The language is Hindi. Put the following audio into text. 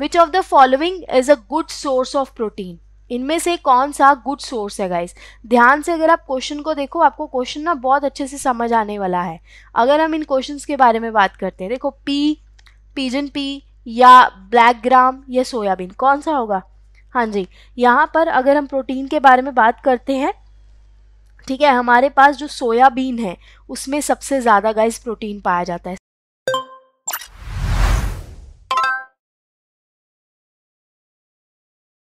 which of the following is a good source of protein इनमें से कौन सा गुड सोर्स है गाइस ध्यान से अगर आप क्वेश्चन को देखो आपको क्वेश्चन ना बहुत अच्छे से समझ आने वाला है अगर हम इन क्वेश्चन के बारे में बात करते हैं देखो पी पीजन पी या ब्लैक ग्राम या सोयाबीन कौन सा होगा हाँ जी यहाँ पर अगर हम प्रोटीन के बारे में बात करते हैं ठीक है हमारे पास जो सोयाबीन है उसमें सबसे ज़्यादा गाइस प्रोटीन पाया जाता है